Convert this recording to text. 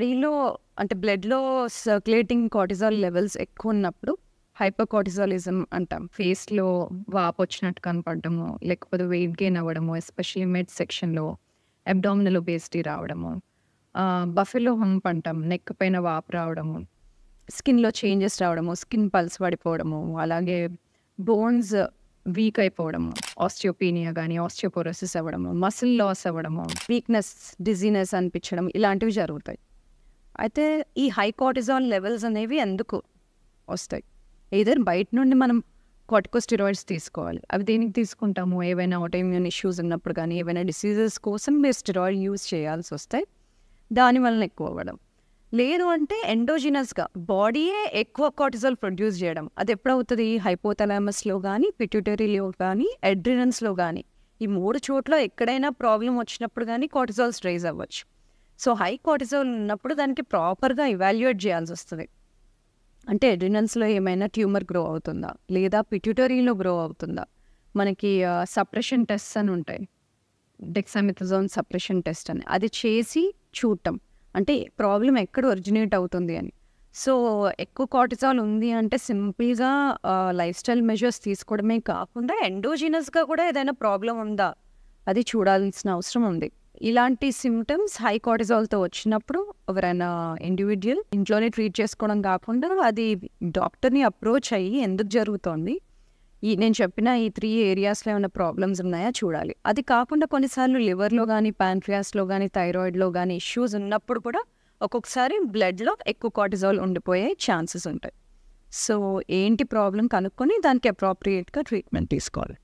బాడీలో అంటే బ్లడ్లో సర్క్యులేటింగ్ కార్టిజాల్ లెవెల్స్ ఎక్కువ ఉన్నప్పుడు హైపర్ కార్టిజాలిజం అంటాం ఫేస్లో వాపు వచ్చినట్టు కనపడము లేకపోతే వెయిట్ గెయిన్ అవ్వడము ఎస్పెషలీ మెడ్ సెక్షన్లో అబ్డామినల్ ఒబేసిటీ రావడము బఫెలో హంప్ అంటాం నెక్ పైన వాపు రావడము స్కిన్లో చేంజెస్ రావడము స్కిన్ పల్స్ పడిపోవడము అలాగే బోన్స్ వీక్ అయిపోవడము ఆస్టియోపీనియా కానీ ఆస్టియోపోరోసిస్ అవ్వడము మసిల్ లాస్ అవ్వడము వీక్నెస్ డిజీనెస్ అనిపించడం ఇలాంటివి జరుగుతాయి అయితే ఈ హై కార్టిజాల్ లెవెల్స్ అనేవి ఎందుకు వస్తాయి ఏదర్ బయట నుండి మనం స్టిరాయిడ్స్ తీసుకోవాలి అవి దేనికి తీసుకుంటాము ఏవైనా ఆటోమ్యూన్ ఇష్యూస్ ఉన్నప్పుడు కానీ ఏవైనా డిసీజెస్ కోసం మీరు స్టిరాయిడ్ యూజ్ చేయాల్సి వస్తాయి దానివల్ల ఎక్కువ అవ్వడం లేదు అంటే ఎండోజినస్గా బాడీయే ఎక్కువ కార్టిజాల్ ప్రొడ్యూస్ చేయడం అది ఎప్పుడవుతుంది హైపోతలామస్లో కానీ పిట్యూటరీలో కానీ అడ్రినన్స్లో కానీ ఈ మూడు చోట్ల ఎక్కడైనా ప్రాబ్లం వచ్చినప్పుడు కానీ కార్టిజాల్స్ రైజ్ అవ్వచ్చు సో హై కోర్టిజోల్ ఉన్నప్పుడు దానికి ప్రాపర్గా ఇవాల్యుయేట్ చేయాల్సి వస్తుంది అంటే ఎడినన్స్లో ఏమైనా ట్యూమర్ గ్రో అవుతుందా లేదా పిట్యూటరీలో గ్రో అవుతుందా మనకి సప్రెషన్ టెస్ట్ అని ఉంటాయి డెక్సామిథజోన్ సప్రెషన్ టెస్ట్ అని అది చేసి చూడటం అంటే ప్రాబ్లం ఎక్కడ ఒరిజినేట్ అవుతుంది అని సో ఎక్కువ కార్టిజాల్ ఉంది అంటే సింపుల్గా లైఫ్ స్టైల్ మెజర్స్ తీసుకోవడమే కాకుండా ఎండోజినస్గా కూడా ఏదైనా ప్రాబ్లం ఉందా అది చూడాల్సిన అవసరం ఉంది ఇలాంటి సిమ్టమ్స్ హై కార్టిజాల్తో వచ్చినప్పుడు ఎవరైనా ఇండివిజువల్ ఇంట్లోనే ట్రీట్ చేసుకోవడం కాకుండా అది డాక్టర్ని అప్రోచ్ అయ్యి ఎందుకు జరుగుతోంది ఈ నేను చెప్పిన ఈ త్రీ ఏరియాస్లో ఏమైనా ప్రాబ్లమ్స్ ఉన్నాయా చూడాలి అది కాకుండా కొన్నిసార్లు లివర్లో కానీ ప్యాన్ఫియాస్లో కానీ థైరాయిడ్లో కానీ ఇష్యూస్ ఉన్నప్పుడు కూడా ఒక్కొక్కసారి బ్లడ్లో ఎక్కువ కార్టిజాల్ ఉండిపోయే ఛాన్సెస్ ఉంటాయి సో ఏంటి ప్రాబ్లం కనుక్కొని దానికి అప్రాప్రియేట్గా ట్రీట్మెంట్ తీసుకోవాలి